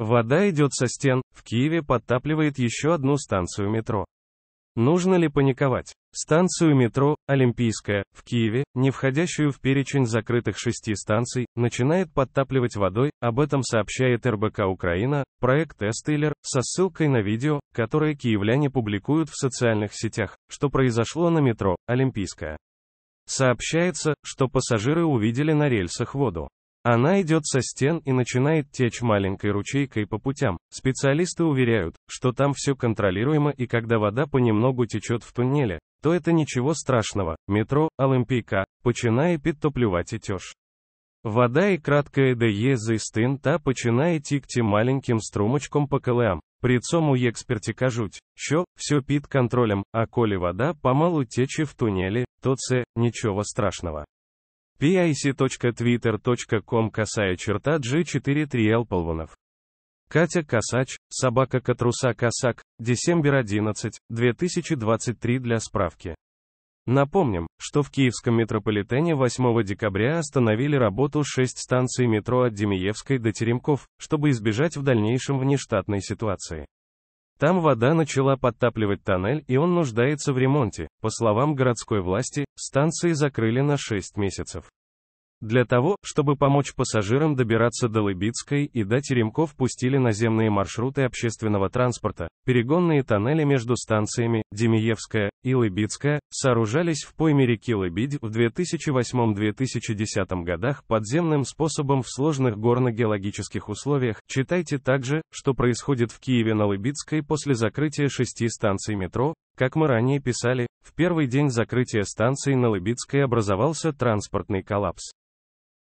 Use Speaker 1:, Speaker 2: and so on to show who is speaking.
Speaker 1: Вода идет со стен, в Киеве подтапливает еще одну станцию метро. Нужно ли паниковать? Станцию метро «Олимпийская» в Киеве, не входящую в перечень закрытых шести станций, начинает подтапливать водой, об этом сообщает РБК Украина, проект «Эстейлер», со ссылкой на видео, которое киевляне публикуют в социальных сетях, что произошло на метро «Олимпийская». Сообщается, что пассажиры увидели на рельсах воду. Она идет со стен и начинает течь маленькой ручейкой по путям. Специалисты уверяют, что там все контролируемо и когда вода понемногу течет в туннеле, то это ничего страшного. Метро, Олимпийка, починає підтоплювати теж. Вода и краткая дає зі стин та починая тикти маленьким струмочком по колеам. При этом у експерти кажуть, что все под контролем, а коли вода помалу тече в туннеле, то це ничего страшного pic.twitter.com косая черта g43l Катя Косач, собака Катруса Косак, Десембер 11, 2023 для справки. Напомним, что в Киевском метрополитене 8 декабря остановили работу 6 станций метро от Демиевской до Теремков, чтобы избежать в дальнейшем внештатной ситуации. Там вода начала подтапливать тоннель и он нуждается в ремонте. По словам городской власти, станции закрыли на 6 месяцев. Для того, чтобы помочь пассажирам добираться до Лыбицкой и до Теремков пустили наземные маршруты общественного транспорта. Перегонные тоннели между станциями Демиевская и Лыбицкая сооружались в пойме реки Лыбидь в 2008-2010 годах подземным способом в сложных горно-геологических условиях. Читайте также, что происходит в Киеве на Лыбицкой после закрытия шести станций метро, как мы ранее писали, в первый день закрытия станции на Лыбицкой образовался транспортный коллапс.